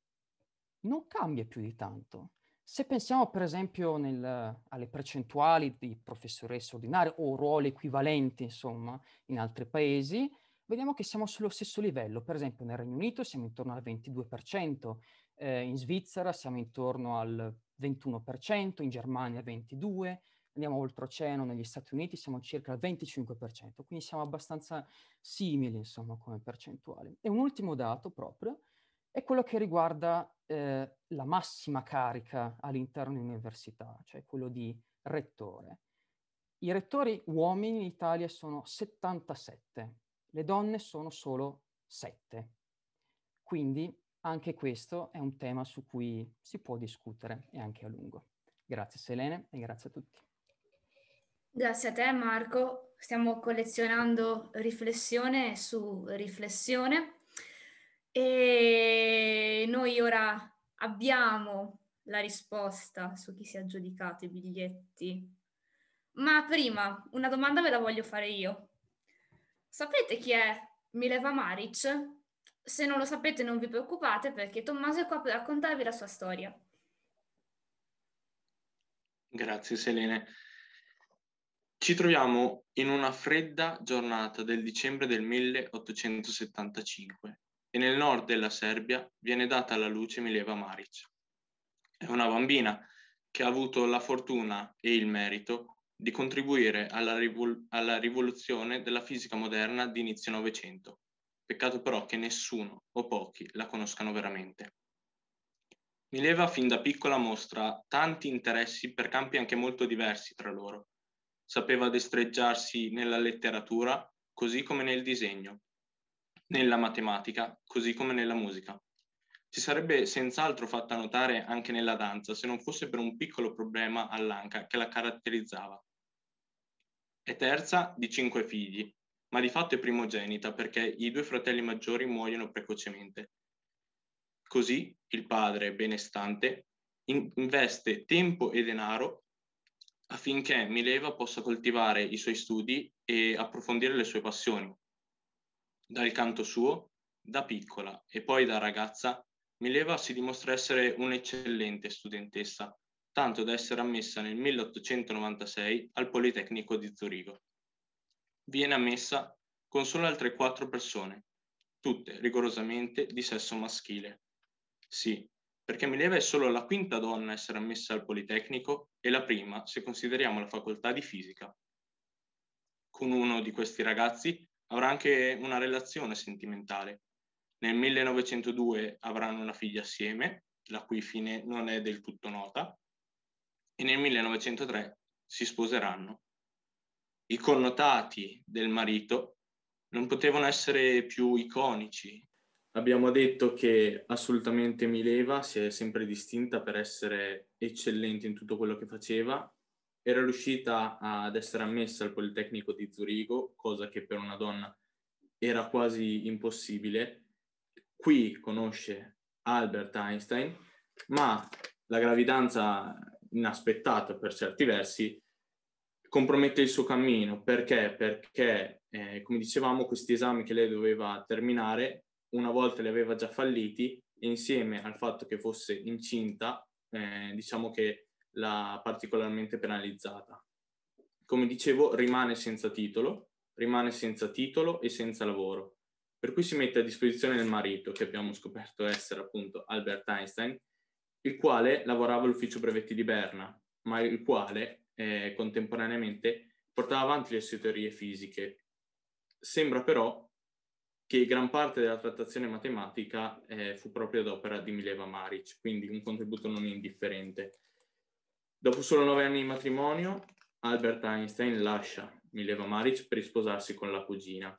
non cambia più di tanto. Se pensiamo per esempio nel, alle percentuali di professoresse ordinarie o ruoli equivalenti insomma in altri paesi, vediamo che siamo sullo stesso livello. Per esempio nel Regno Unito siamo intorno al 22%, eh, in Svizzera siamo intorno al 21%, in Germania 22%, andiamo oltreoceano negli Stati Uniti siamo circa al 25%, quindi siamo abbastanza simili insomma come percentuale. E un ultimo dato proprio è quello che riguarda eh, la massima carica all'interno dell'università, cioè quello di rettore. I rettori uomini in Italia sono 77, le donne sono solo 7. Quindi anche questo è un tema su cui si può discutere e anche a lungo. Grazie Selene e grazie a tutti. Grazie a te Marco, stiamo collezionando riflessione su riflessione. E noi ora abbiamo la risposta su chi si è aggiudicato i biglietti. Ma prima una domanda ve la voglio fare io. Sapete chi è Mileva Maric? Se non lo sapete non vi preoccupate perché Tommaso è qua per raccontarvi la sua storia. Grazie Selene. Ci troviamo in una fredda giornata del dicembre del 1875 e nel nord della Serbia viene data alla luce Mileva Maric. È una bambina che ha avuto la fortuna e il merito di contribuire alla, rivol- alla rivoluzione della fisica moderna di inizio Novecento. Peccato però che nessuno o pochi la conoscano veramente. Mileva fin da piccola mostra tanti interessi per campi anche molto diversi tra loro. Sapeva destreggiarsi nella letteratura, così come nel disegno, nella matematica, così come nella musica. Si sarebbe senz'altro fatta notare anche nella danza, se non fosse per un piccolo problema all'anca che la caratterizzava. È terza di cinque figli, ma di fatto è primogenita perché i due fratelli maggiori muoiono precocemente. Così il padre, benestante, investe tempo e denaro affinché Mileva possa coltivare i suoi studi e approfondire le sue passioni, dal canto suo, da piccola e poi da ragazza, Mileva si dimostra essere un'eccellente studentessa, tanto da essere ammessa nel 1896 al Politecnico di Zurigo. Viene ammessa con solo altre quattro persone, tutte rigorosamente di sesso maschile. Sì, perché Mileva è solo la quinta donna a essere ammessa al Politecnico e la prima se consideriamo la facoltà di fisica. Con uno di questi ragazzi avrà anche una relazione sentimentale. Nel 1902 avranno una figlia assieme, la cui fine non è del tutto nota, e nel 1903 si sposeranno. I connotati del marito non potevano essere più iconici. Abbiamo detto che assolutamente Mileva si è sempre distinta per essere eccellente in tutto quello che faceva era riuscita ad essere ammessa al Politecnico di Zurigo, cosa che per una donna era quasi impossibile. Qui conosce Albert Einstein, ma la gravidanza inaspettata per certi versi compromette il suo cammino. Perché? Perché, eh, come dicevamo, questi esami che lei doveva terminare, una volta li aveva già falliti, e insieme al fatto che fosse incinta, eh, diciamo che la particolarmente penalizzata. Come dicevo, rimane senza titolo, rimane senza titolo e senza lavoro. Per cui si mette a disposizione del marito, che abbiamo scoperto essere appunto Albert Einstein, il quale lavorava all'ufficio brevetti di Berna, ma il quale eh, contemporaneamente portava avanti le sue teorie fisiche. Sembra però che gran parte della trattazione matematica eh, fu proprio ad opera di Mileva Maric, quindi un contributo non indifferente. Dopo solo nove anni di matrimonio, Albert Einstein lascia Mileva Maric per risposarsi con la cugina.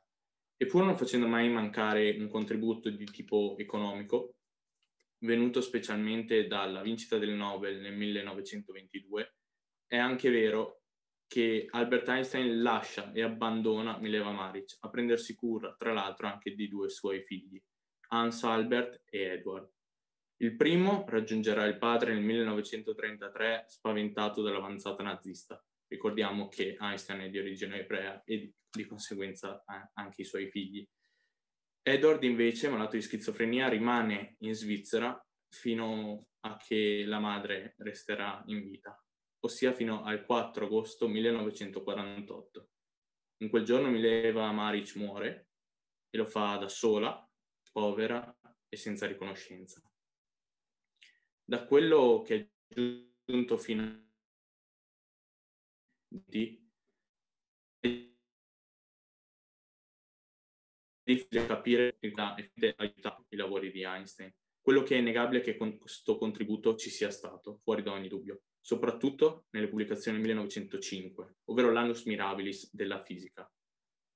E pur non facendo mai mancare un contributo di tipo economico, venuto specialmente dalla vincita del Nobel nel 1922, è anche vero che Albert Einstein lascia e abbandona Mileva Maric a prendersi cura, tra l'altro, anche di due suoi figli, Hans Albert e Edward. Il primo raggiungerà il padre nel 1933 spaventato dall'avanzata nazista. Ricordiamo che Einstein è di origine ebrea e di, conseguenza anche i suoi figli. Edward invece, malato di schizofrenia, rimane in Svizzera fino a che la madre resterà in vita, ossia fino al 4 agosto 1948. In quel giorno Mileva Maric muore e lo fa da sola, povera e senza riconoscenza da quello che è giunto fino a di difficile capire aiutato i lavori di Einstein. Quello che è innegabile è che con questo contributo ci sia stato, fuori da ogni dubbio, soprattutto nelle pubblicazioni 1905, ovvero l'annus mirabilis della fisica.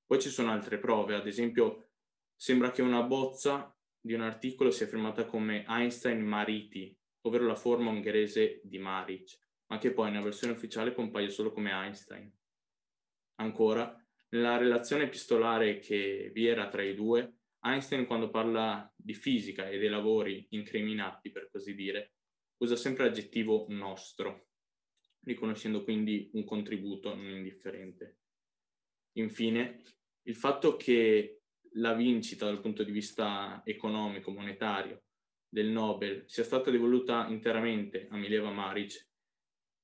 Poi ci sono altre prove, ad esempio sembra che una bozza di un articolo sia firmata come Einstein Mariti, ovvero la forma ungherese di Maric, ma che poi nella versione ufficiale compaia solo come Einstein. Ancora, nella relazione epistolare che vi era tra i due, Einstein quando parla di fisica e dei lavori incriminati, per così dire, usa sempre l'aggettivo nostro, riconoscendo quindi un contributo non indifferente. Infine, il fatto che la vincita dal punto di vista economico, monetario, del Nobel sia stata devoluta interamente a Mileva Maric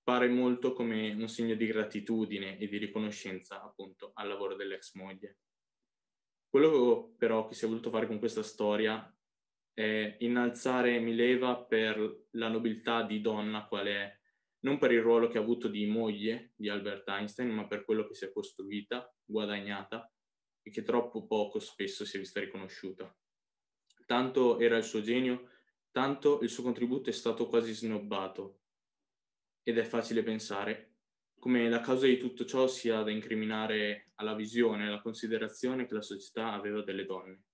pare molto come un segno di gratitudine e di riconoscenza appunto al lavoro dell'ex moglie. Quello però che si è voluto fare con questa storia è innalzare Mileva per la nobiltà di donna quale è, non per il ruolo che ha avuto di moglie di Albert Einstein, ma per quello che si è costruita, guadagnata e che troppo poco spesso si è vista riconosciuta. Tanto era il suo genio tanto il suo contributo è stato quasi snobbato ed è facile pensare come la causa di tutto ciò sia da incriminare alla visione alla considerazione che la società aveva delle donne,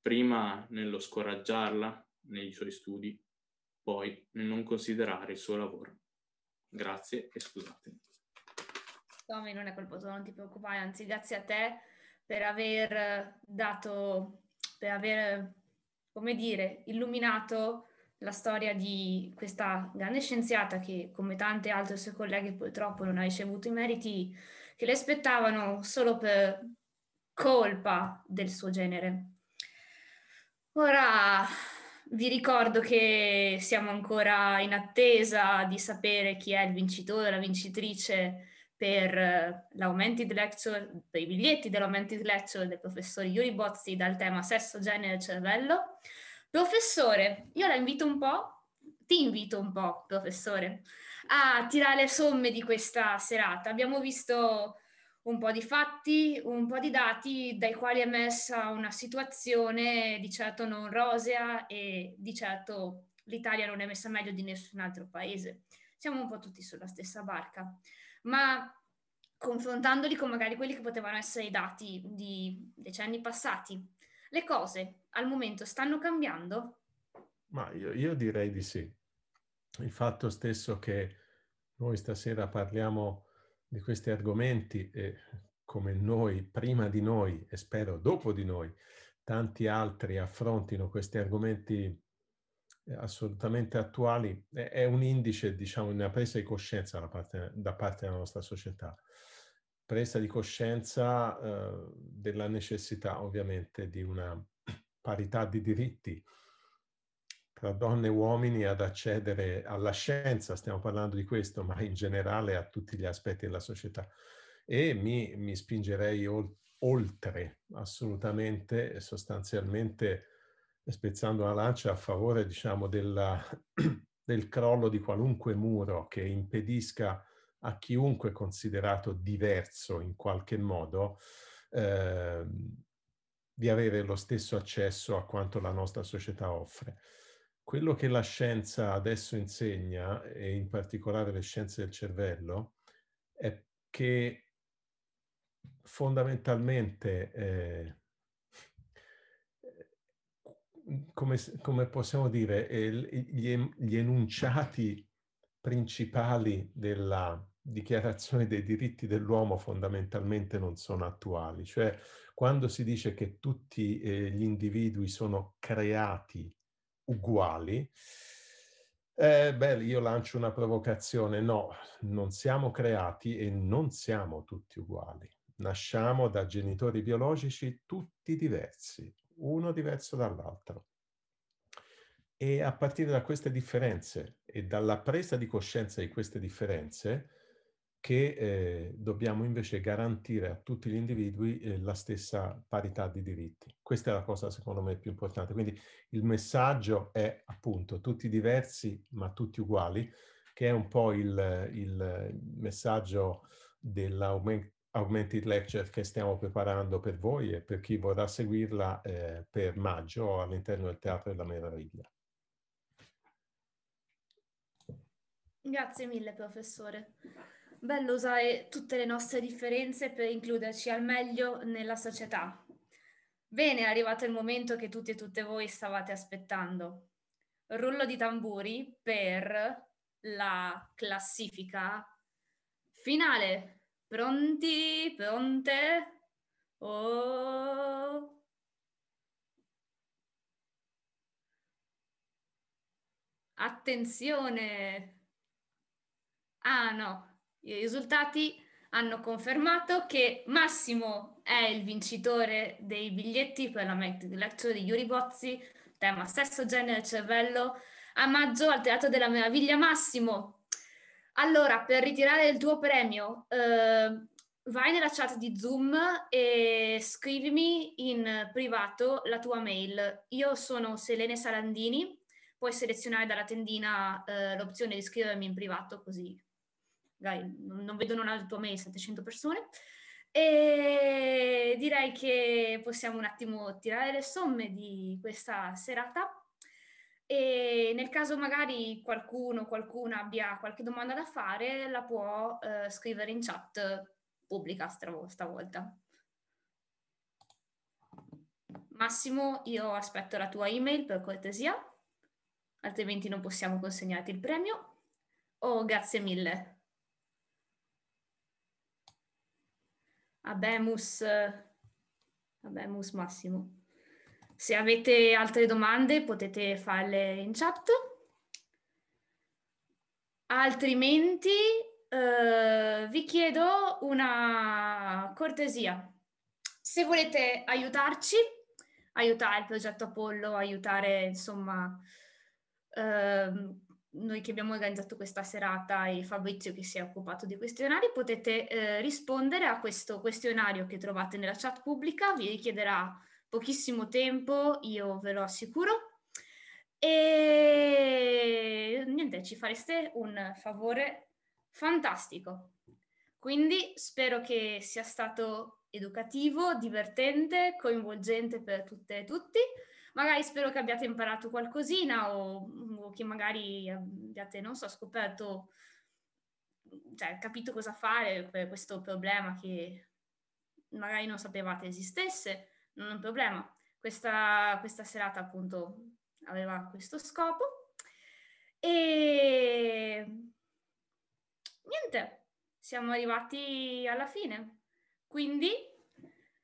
prima nello scoraggiarla nei suoi studi, poi nel non considerare il suo lavoro. Grazie e scusate. Tommy, non è colpa tua, non ti preoccupare, anzi grazie a te per aver dato, per aver come dire, illuminato la storia di questa grande scienziata che, come tante altre sue colleghe, purtroppo non ha ricevuto i meriti che le aspettavano solo per colpa del suo genere. Ora vi ricordo che siamo ancora in attesa di sapere chi è il vincitore o la vincitrice per eh, l'Aumented Lecture, dei biglietti dell'Aumented Lecture del professor Yuri Bozzi dal tema Sesso, Genere e Cervello. Professore, io la invito un po', ti invito un po', professore, a tirare le somme di questa serata. Abbiamo visto un po' di fatti, un po' di dati dai quali è emersa una situazione di certo non rosea e di certo l'Italia non è messa meglio di nessun altro paese. Siamo un po' tutti sulla stessa barca ma confrontandoli con magari quelli che potevano essere i dati di decenni passati. Le cose al momento stanno cambiando? Ma io, io direi di sì. Il fatto stesso che noi stasera parliamo di questi argomenti e come noi, prima di noi e spero dopo di noi, tanti altri affrontino questi argomenti assolutamente attuali, è un indice, diciamo, di una presa di coscienza da parte, da parte della nostra società, presa di coscienza eh, della necessità ovviamente di una parità di diritti tra donne e uomini ad accedere alla scienza, stiamo parlando di questo, ma in generale a tutti gli aspetti della società. E mi, mi spingerei oltre, assolutamente, sostanzialmente, spezzando una lancia a favore diciamo, della, del crollo di qualunque muro che impedisca a chiunque considerato diverso in qualche modo eh, di avere lo stesso accesso a quanto la nostra società offre. Quello che la scienza adesso insegna, e in particolare le scienze del cervello, è che fondamentalmente eh, come, come, possiamo dire, gli, gli enunciati principali della dichiarazione dei diritti dell'uomo fondamentalmente non sono attuali. Cioè, quando si dice che tutti eh, gli individui sono creati uguali, eh, beh, io lancio una provocazione. No, non siamo creati e non siamo tutti uguali. Nasciamo da genitori biologici tutti diversi, uno diverso dall'altro. E a partire da queste differenze e dalla presa di coscienza di queste differenze che eh, dobbiamo invece garantire a tutti gli individui eh, la stessa parità di diritti. Questa è la cosa secondo me più importante. Quindi il messaggio è appunto tutti diversi ma tutti uguali, che è un po' il, il messaggio dell'aumento Augmented Lecture che stiamo preparando per voi e per chi vorrà seguirla eh, per maggio all'interno del Teatro della Meraviglia. Grazie mille professore. Bello usare tutte le nostre differenze per includerci al meglio nella società. Bene, è arrivato il momento che tutti e tutte voi stavate aspettando. Rullo di tamburi per la classifica finale. Pronti? Pronte? Oh. Attenzione! Ah no, i risultati hanno confermato che Massimo è il vincitore dei biglietti per la Magic Lecture di Yuri Bozzi, tema sesso, genere, cervello, a maggio al Teatro della Meraviglia Massimo. Allora, per ritirare il tuo premio, eh, vai nella chat di Zoom e scrivimi in privato la tua mail. Io sono Selene Salandini, puoi selezionare dalla tendina eh, l'opzione di scrivermi in privato, così dai, non vedono la tua mail 700 persone. E direi che possiamo un attimo tirare le somme di questa serata e nel caso magari qualcuno, qualcuna abbia qualche domanda da fare, la può eh, scrivere in chat pubblica stavolta. Massimo, io aspetto la tua email per cortesia, altrimenti non possiamo consegnarti il premio. Oh, grazie mille. Abemus, abemus Massimo. Se avete altre domande potete farle in chat. Altrimenti eh, vi chiedo una cortesia. Se volete aiutarci, aiutare il progetto Apollo, aiutare insomma eh, noi che abbiamo organizzato questa serata e Fabrizio che si è occupato di questionari, potete eh, rispondere a questo questionario che trovate nella chat pubblica, vi richiederà pochissimo tempo, io ve lo assicuro. E niente, ci fareste un favore fantastico. Quindi spero che sia stato educativo, divertente, coinvolgente per tutte e tutti. Magari spero che abbiate imparato qualcosina o, o che magari abbiate, non so, scoperto, cioè capito cosa fare per questo problema che magari non sapevate esistesse non è un problema. Questa, questa serata appunto aveva questo scopo e niente, siamo arrivati alla fine. Quindi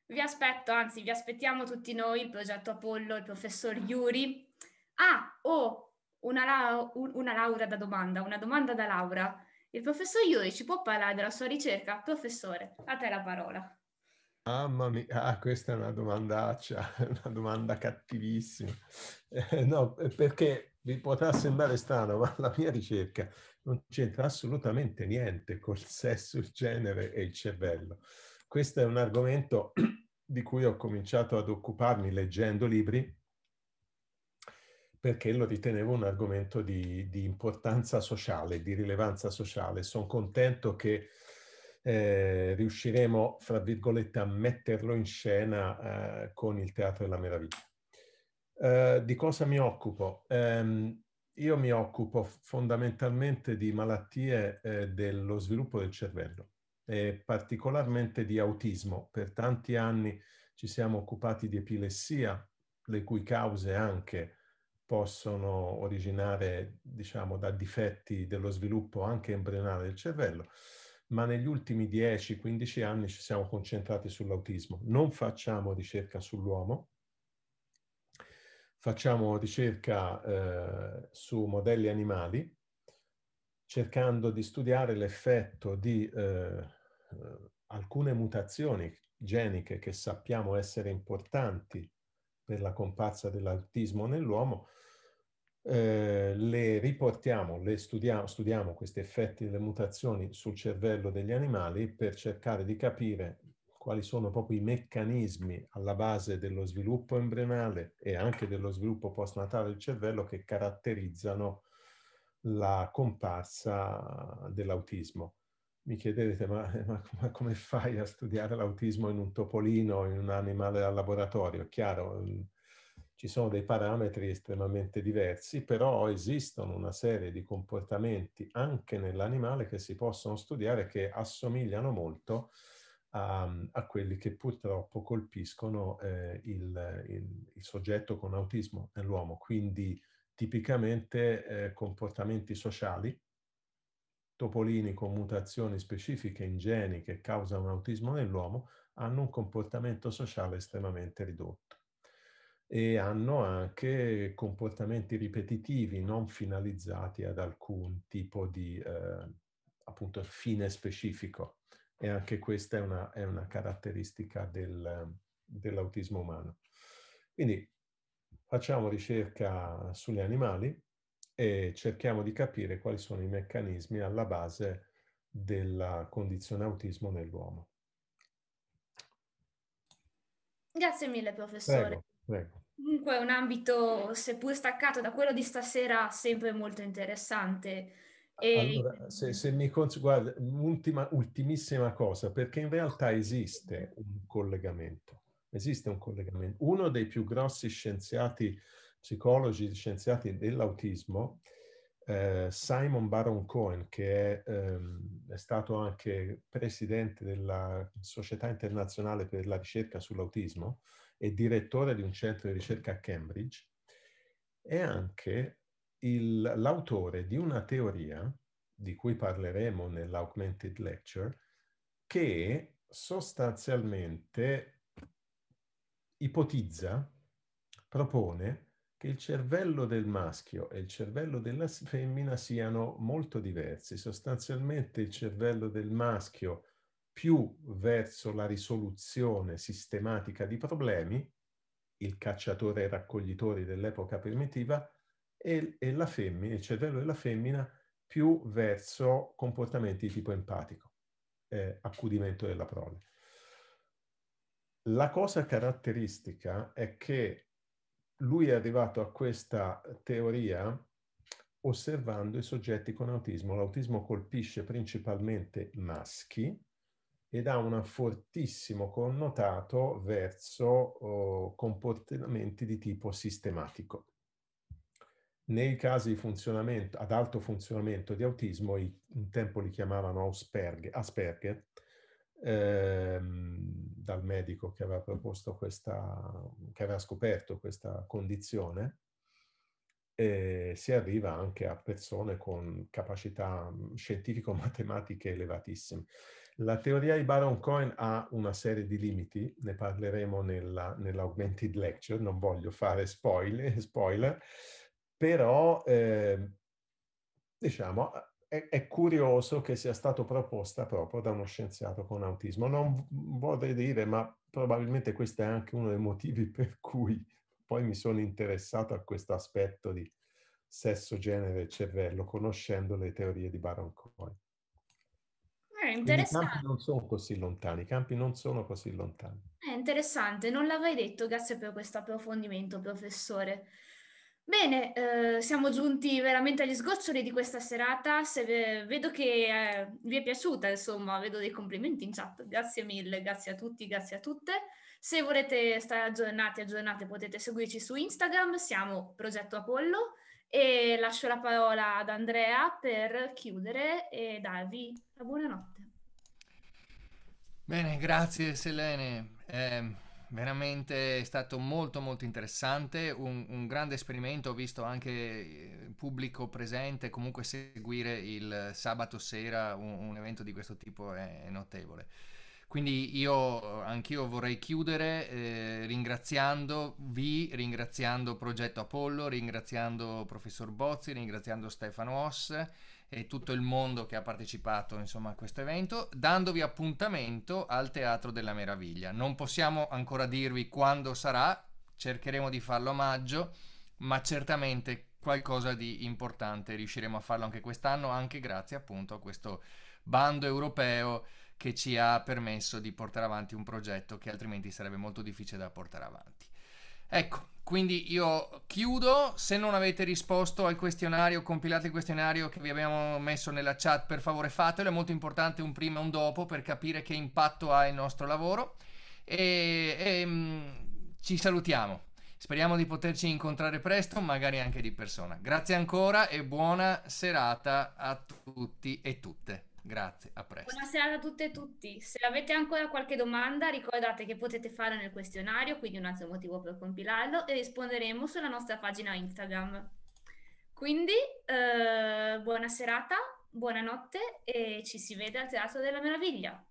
vi aspetto, anzi vi aspettiamo tutti noi, il progetto Apollo, il professor Iuri. Ah, ho oh, una, lau- una Laura da domanda, una domanda da Laura. Il professor Iuri ci può parlare della sua ricerca? Professore, a te la parola. Mamma mia, ah, questa è una domandaccia, una domanda cattivissima. Eh, no, perché vi potrà sembrare strano, ma la mia ricerca non c'entra assolutamente niente col sesso, il genere e il cervello. Questo è un argomento di cui ho cominciato ad occuparmi leggendo libri perché lo ritenevo un argomento di, di importanza sociale, di rilevanza sociale. Sono contento che eh, riusciremo, fra virgolette, a metterlo in scena eh, con il Teatro della Meraviglia. Eh, di cosa mi occupo? Ehm, io mi occupo fondamentalmente di malattie eh, dello sviluppo del cervello e particolarmente di autismo. Per tanti anni ci siamo occupati di epilessia, le cui cause anche possono originare, diciamo, da difetti dello sviluppo anche embrionale del cervello ma negli ultimi 10-15 anni ci siamo concentrati sull'autismo. Non facciamo ricerca sull'uomo, facciamo ricerca eh, su modelli animali, cercando di studiare l'effetto di eh, eh alcune mutazioni geniche che sappiamo essere importanti per la comparsa dell'autismo nell'uomo, eh, le riportiamo, le studiamo, studiamo questi effetti delle mutazioni sul cervello degli animali per cercare di capire quali sono proprio i meccanismi alla base dello sviluppo embrionale e anche dello sviluppo postnatale del cervello che caratterizzano la comparsa dell'autismo. Mi chiederete, ma, ma, ma come fai a studiare l'autismo in un topolino, in un animale da laboratorio? È Chiaro, ci sono dei parametri estremamente diversi, però esistono una serie di comportamenti anche nell'animale che si possono studiare che assomigliano molto a, a quelli che purtroppo colpiscono eh, il, il, il, soggetto con autismo nell'uomo. Quindi tipicamente eh, comportamenti sociali, topolini con mutazioni specifiche in geni che causano autismo nell'uomo hanno un comportamento sociale estremamente ridotto e hanno anche comportamenti ripetitivi non finalizzati ad alcun tipo di eh, appunto fine specifico e anche questa è una, è una caratteristica del, dell'autismo umano. Quindi facciamo ricerca sugli animali e cerchiamo di capire quali sono i meccanismi alla base della condizione autismo nell'uomo. Grazie mille professore. Prego. Prego. Comunque è un ambito, seppur staccato da quello di stasera, sempre molto interessante. E... Allora, se, se mi cons- guarda, un'ultima, ultimissima cosa, perché in realtà esiste un collegamento. Esiste un collegamento. Uno dei più grossi scienziati, psicologi, scienziati dell'autismo, eh, Simon Baron Cohen, che è, ehm, è stato anche presidente della Società Internazionale per la Ricerca sull'Autismo, e direttore di un centro di ricerca a Cambridge, è anche il, l'autore di una teoria, di cui parleremo nell'Augmented Lecture, che sostanzialmente ipotizza, propone che il cervello del maschio e il cervello della femmina siano molto diversi. Sostanzialmente il cervello del maschio più verso la risoluzione sistematica di problemi, il cacciatore e raccoglitore dell'epoca primitiva, e, e la femmina, il cervello della femmina più verso comportamenti di tipo empatico, eh, accudimento della prole. La cosa caratteristica è che lui è arrivato a questa teoria osservando i soggetti con autismo. L'autismo colpisce principalmente maschi, ed ha un fortissimo connotato verso eh, comportamenti di tipo sistematico. Nei casi di funzionamento, ad alto funzionamento di autismo, i, un tempo li chiamavano Asperger, Asperger ehm, dal medico che aveva proposto questa, che aveva scoperto questa condizione, eh, si arriva anche a persone con capacità scientifico-matematiche elevatissime. La teoria di Baron Cohen ha una serie di limiti, ne parleremo nella, nell'augmented lecture, non voglio fare spoiler, spoiler però eh, diciamo è, è, curioso che sia stata proposta proprio da uno scienziato con autismo. Non vorrei dire, ma probabilmente questo è anche uno dei motivi per cui poi mi sono interessato a questo aspetto di sesso, genere e cervello, conoscendo le teorie di Baron Cohen interessante. I campi non sono così lontani, i campi non sono così lontani. È interessante, non l'avrei detto, grazie per questo approfondimento, professore. Bene, eh, siamo giunti veramente agli sgoccioli di questa serata. Se, vedo che eh, vi è piaciuta, insomma, vedo dei complimenti in chat. Grazie mille, grazie a tutti, grazie a tutte. Se volete stare aggiornati, aggiornate, potete seguirci su Instagram, siamo Progetto Apollo. E lascio la parola ad Andrea per chiudere e darvi la buonanotte. Bene, grazie Selene. Eh, veramente è stato molto molto interessante, un, un, grande esperimento, ho visto anche il eh, pubblico presente, comunque seguire il sabato sera un, un evento di questo tipo è, è notevole. Quindi io anch'io vorrei chiudere eh, ringraziandovi, ringraziando Progetto Apollo, ringraziando Professor Bozzi, ringraziando Stefano Oss e tutto il mondo che ha partecipato insomma, a questo evento, dandovi appuntamento al Teatro della Meraviglia. Non possiamo ancora dirvi quando sarà, cercheremo di farlo a maggio, ma certamente qualcosa di importante riusciremo a farlo anche quest'anno, anche grazie appunto a questo bando europeo che ci ha permesso di portare avanti un progetto che altrimenti sarebbe molto difficile da portare avanti. Ecco, quindi io chiudo, se non avete risposto al questionario, compilate il questionario che vi abbiamo messo nella chat, per favore fatelo, è molto importante un prima e un dopo per capire che impatto ha il nostro lavoro e, e mm, ci salutiamo. Speriamo di poterci incontrare presto, magari anche di persona. Grazie ancora e buona serata a tutti e tutte. Grazie, a presto. Buonasera a tutte e tutti. Se avete ancora qualche domanda, ricordate che potete farlo nel questionario, quindi un altro motivo per compilarlo, e risponderemo sulla nostra pagina Instagram. Quindi, eh, buona serata, buonanotte e ci si vede al Teatro della Meraviglia.